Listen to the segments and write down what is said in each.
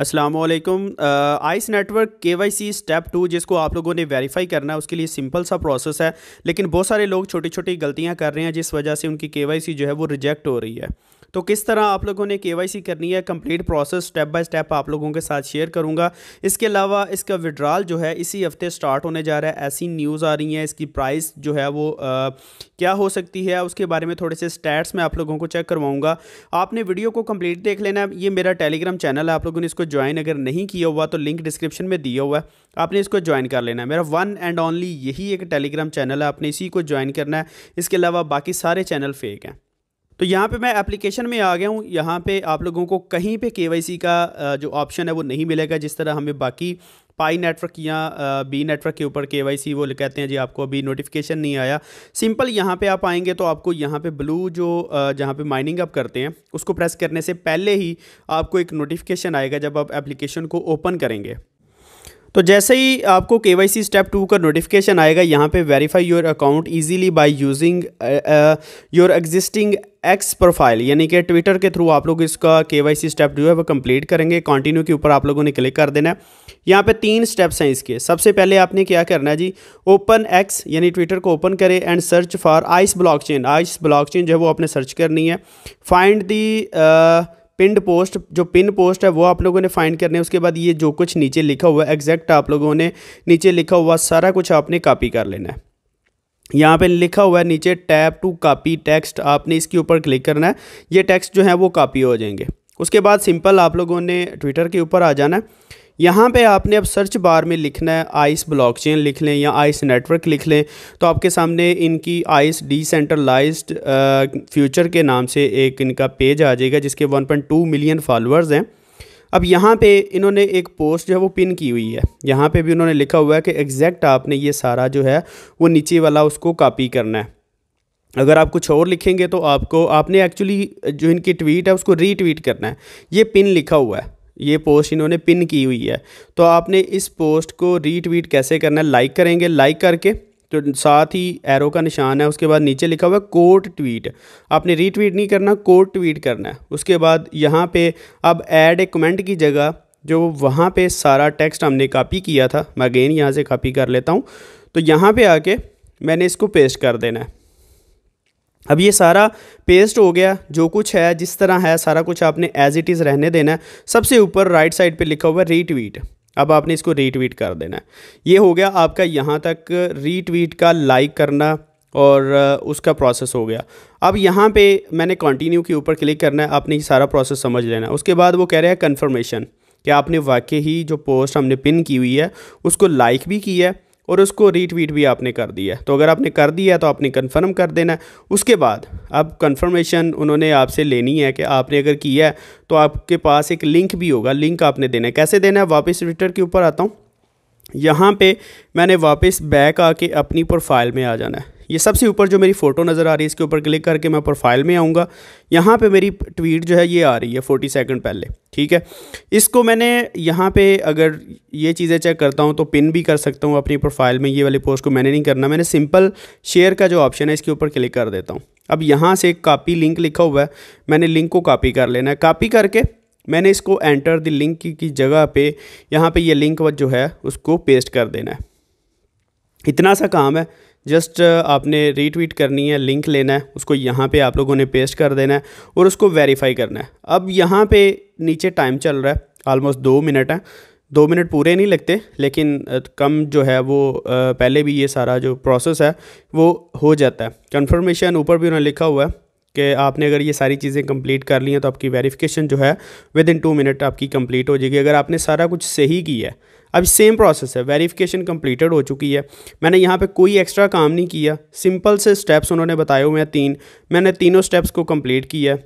अस्सलाम वालेकुम Ice network K Y C step two जिसको आप लोगों ने वेरीफाई करना है उसके लिए सिंपल सा प्रोसेस है लेकिन बहुत सारे लोग छोटी छोटी गलतियां कर रहे हैं जिस वजह से उनकी के वाई सी जो है वो रिजेक्ट हो रही है तो किस तरह आप लोगों ने के करनी है complete process step by step आप लोगों के साथ शेयर करूँगा इसके अलावा इसका विड्रॉल जो है इसी हफ्ते स्टार्ट होने जा रहा है ऐसी न्यूज़ आ रही हैं इसकी प्राइस जो है वो आ, क्या हो सकती है उसके बारे में थोड़े से स्टैट्स मैं आप लोगों को चेक करवाऊँगा आपने वीडियो को कम्प्लीट देख लेना ये मेरा टेलीग्राम चैनल है आप लोगों ने इसको ज्वाइन अगर नहीं किया हुआ तो लिंक डिस्क्रिप्शन में दिया हुआ है आपने इसको ज्वाइन कर लेना है मेरा वन एंड ओनली यही एक टेलीग्राम चैनल है आपने इसी को ज्वाइन करना है इसके अलावा बाकी सारे चैनल फेक हैं तो यहाँ पे मैं एप्लीकेशन में आ गया हूँ यहाँ पे आप लोगों को कहीं पे के का जो ऑप्शन है वो नहीं मिलेगा जिस तरह हमें बाकी पाई नेटवर्क या बी नेटवर्क के ऊपर के वो कहते हैं जी आपको अभी नोटिफिकेशन नहीं आया सिंपल यहाँ पे आप आएंगे तो आपको यहाँ पे ब्लू जो जहाँ पे माइनिंग आप करते हैं उसको प्रेस करने से पहले ही आपको एक नोटिफिकेशन आएगा जब आप एप्लीकेशन को ओपन करेंगे तो जैसे ही आपको K Y C step two का नोटिफिकेशन आएगा यहाँ पे verify your account easily by using your existing X profile यानी कि ट्विटर के थ्रू आप लोग इसका के वाई सी स्टेप जो है वो कंप्लीट करेंगे कंटिन्यू के ऊपर आप लोगों ने क्लिक कर देना है यहाँ पे तीन स्टेप्स हैं इसके सबसे पहले आपने क्या करना है जी ओपन एक्स यानी ट्विटर को ओपन करें and search for Ice blockchain Ice block जो है वो आपने सर्च करनी है फाइंड दी पिंड पोस्ट जो पिन पोस्ट है वो आप लोगों ने फाइंड करने उसके बाद ये जो कुछ नीचे लिखा हुआ है एग्जैक्ट आप लोगों ने नीचे लिखा हुआ सारा कुछ आपने कॉपी कर लेना है यहाँ पे लिखा हुआ है नीचे टैप टू कॉपी टेक्स्ट आपने इसके ऊपर क्लिक करना है ये टेक्स्ट जो है वो कॉपी हो जाएंगे उसके बाद सिंपल आप लोगों ने ट्विटर के ऊपर आ जाना है यहाँ पे आपने अब सर्च बार में लिखना है आइस ब्लॉकचेन लिख लें या आइस नेटवर्क लिख लें तो आपके सामने इनकी आइस डिसेंट्रलाइज्ड फ्यूचर के नाम से एक इनका पेज आ जाएगा जिसके 1.2 मिलियन फॉलोअर्स हैं अब यहाँ पे इन्होंने एक पोस्ट जो है वो पिन की हुई है यहाँ पे भी उन्होंने लिखा हुआ है कि एग्जैक्ट आपने ये सारा जो है वो नीचे वाला उसको कॉपी करना है अगर आप कुछ और लिखेंगे तो आपको आपने एक्चुअली जो इनकी ट्वीट है उसको रीट्वीट करना है ये पिन लिखा हुआ है ये पोस्ट इन्होंने पिन की हुई है तो आपने इस पोस्ट को रीट्वीट कैसे करना है लाइक करेंगे लाइक करके तो साथ ही एरो का निशान है उसके बाद नीचे लिखा हुआ है कोट ट्वीट आपने रीट्वीट नहीं करना कोट ट्वीट करना है उसके बाद यहाँ पे अब ऐड ए कमेंट की जगह जो वहाँ पे सारा टेक्स्ट हमने कॉपी किया था मैं अगेन यहाँ से कॉपी कर लेता हूँ तो यहाँ पे आके मैंने इसको पेस्ट कर देना है अब ये सारा पेस्ट हो गया जो कुछ है जिस तरह है सारा कुछ आपने एज इट इज़ रहने देना है सबसे ऊपर राइट साइड पे लिखा हुआ है रीट्वीट अब आपने इसको रीट्वीट कर देना है ये हो गया आपका यहाँ तक रीट्वीट का लाइक करना और उसका प्रोसेस हो गया अब यहाँ पे मैंने कंटिन्यू के ऊपर क्लिक करना है आपने ये सारा प्रोसेस समझ लेना है उसके बाद वो कह रहे हैं कन्फर्मेशन कि आपने वाकई ही जो पोस्ट हमने पिन की हुई है उसको लाइक भी किया है और उसको रीट्वीट भी आपने कर दिया तो अगर आपने कर दिया तो आपने कंफर्म कर देना उसके बाद अब कंफर्मेशन उन्होंने आपसे लेनी है कि आपने अगर किया है तो आपके पास एक लिंक भी होगा लिंक आपने देना है कैसे देना है वापस ट्विटर के ऊपर आता हूँ यहाँ पे मैंने वापस बैक आके अपनी प्रोफाइल में आ जाना है ये सबसे ऊपर जो मेरी फ़ोटो नज़र आ रही है इसके ऊपर क्लिक करके मैं प्रोफाइल में आऊँगा यहाँ पे मेरी ट्वीट जो है ये आ रही है फोर्टी सेकंड पहले ठीक है इसको मैंने यहाँ पे अगर ये चीज़ें चेक करता हूँ तो पिन भी कर सकता हूँ अपनी प्रोफाइल में ये वाली पोस्ट को मैंने नहीं करना मैंने सिंपल शेयर का जो ऑप्शन है इसके ऊपर क्लिक कर देता हूँ अब यहाँ से कापी लिंक लिखा हुआ है मैंने लिंक को कापी कर लेना है कापी करके मैंने इसको एंटर द लिंक की, की जगह पे यहाँ पे ये लिंक जो है उसको पेस्ट कर देना है इतना सा काम है जस्ट uh, आपने रीट्वीट करनी है लिंक लेना है उसको यहाँ पे आप लोगों ने पेस्ट कर देना है और उसको वेरीफाई करना है अब यहाँ पे नीचे टाइम चल रहा है आलमोस्ट दो मिनट है दो मिनट पूरे नहीं लगते लेकिन uh, कम जो है वो uh, पहले भी ये सारा जो प्रोसेस है वो हो जाता है कन्फर्मेशन ऊपर भी उन्होंने लिखा हुआ है कि आपने अगर ये सारी चीज़ें कंप्लीट कर ली हैं तो आपकी वेरिफिकेशन जो है विद इन टू मिनट आपकी कंप्लीट हो जाएगी अगर आपने सारा कुछ सही किया है अब सेम प्रोसेस है वेरिफिकेशन कंप्लीटेड हो चुकी है मैंने यहाँ पे कोई एक्स्ट्रा काम नहीं किया सिंपल से स्टेप्स उन्होंने बताए हुए हैं तीन मैंने तीनों स्टेप्स को कम्प्लीट किया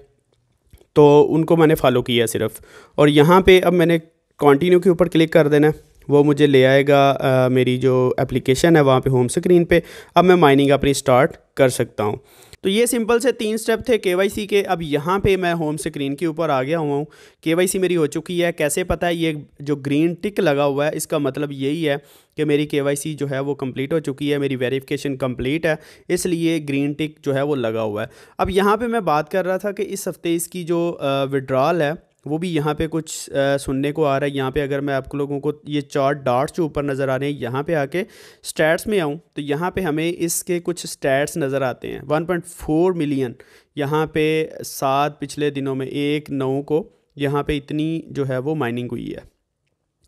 तो उनको मैंने फॉलो किया सिर्फ और यहाँ पर अब मैंने कॉन्टिन्यू के ऊपर क्लिक कर देना वो मुझे ले आएगा आ, मेरी जो एप्लीकेशन है वहाँ पे होम स्क्रीन पे अब मैं माइनिंग अपनी स्टार्ट कर सकता हूँ तो ये सिंपल से तीन स्टेप थे के के अब यहाँ पे मैं होम स्क्रीन के ऊपर आ गया हुआ हूँ के मेरी हो चुकी है कैसे पता है ये जो ग्रीन टिक लगा हुआ है इसका मतलब यही है कि मेरी के जो है वो कंप्लीट हो चुकी है मेरी वेरिफिकेशन कंप्लीट है इसलिए ग्रीन टिक जो है वो लगा हुआ है अब यहाँ पर मैं बात कर रहा था कि इस हफ्ते इसकी जो विड्रॉल है वो भी यहाँ पे कुछ आ, सुनने को आ रहा है यहाँ पे अगर मैं आप लोगों को ये चार डॉट्स जो ऊपर नज़र आ रहे हैं यहाँ पे आके स्टैट्स में आऊँ तो यहाँ पे हमें इसके कुछ स्टैट्स नज़र आते हैं 1.4 मिलियन यहाँ पे सात पिछले दिनों में एक नौ को यहाँ पे इतनी जो है वो माइनिंग हुई है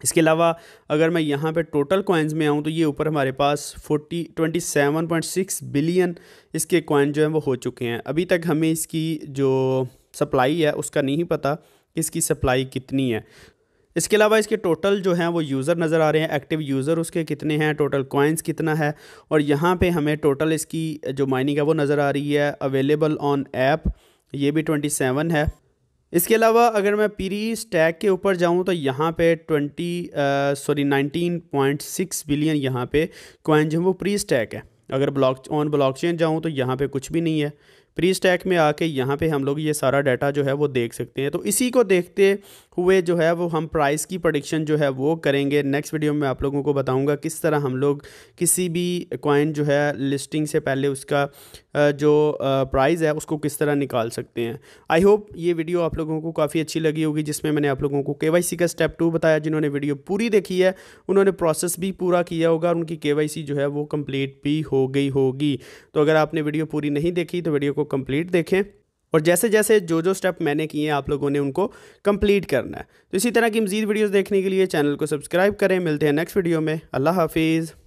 इसके अलावा अगर मैं यहाँ पे टोटल कॉइन्स में आऊँ तो ये ऊपर हमारे पास forty twenty seven point six billion इसके कॉइन जो हैं वो हो चुके हैं अभी तक हमें इसकी जो सप्लाई है उसका नहीं पता इसकी सप्लाई कितनी है इसके अलावा इसके टोटल जो हैं वो यूज़र नज़र आ रहे हैं एक्टिव यूज़र उसके कितने हैं टोटल कॉइन्स कितना है और यहाँ पे हमें टोटल इसकी जो माइनिंग है वो नज़र आ रही है अवेलेबल ऑन ऐप ये भी 27 है इसके अलावा अगर मैं पीरी स्टैक के ऊपर जाऊँ तो यहाँ पे 20 सॉरी 19.6 बिलियन यहाँ पे कॉइन जो है वो प्री स्टैक है अगर ब्लॉक ऑन ब्लॉकचेन जाऊँ तो यहाँ पर कुछ भी नहीं है फ्री स्टैक में आके यहाँ पे हम लोग ये सारा डाटा जो है वो देख सकते हैं तो इसी को देखते हुए जो है वो हम प्राइस की प्रोडिक्शन जो है वो करेंगे नेक्स्ट वीडियो में आप लोगों को बताऊंगा किस तरह हम लोग किसी भी कॉइन जो है लिस्टिंग से पहले उसका जो प्राइस है उसको किस तरह निकाल सकते हैं आई होप ये वीडियो आप लोगों को काफ़ी अच्छी लगी होगी जिसमें मैंने आप लोगों को के का स्टेप टू बताया जिन्होंने वीडियो पूरी देखी है उन्होंने प्रोसेस भी पूरा किया होगा और उनकी के जो है वो कम्प्लीट भी हो गई होगी तो अगर आपने वीडियो पूरी नहीं देखी तो वीडियो को कम्प्लीट देखें और जैसे जैसे जो जो स्टेप मैंने किए हैं आप लोगों ने उनको कंप्लीट करना है तो इसी तरह की मज़ीद वीडियोज़ देखने के लिए चैनल को सब्सक्राइब करें मिलते हैं नेक्स्ट वीडियो में अल्लाह हाफिज़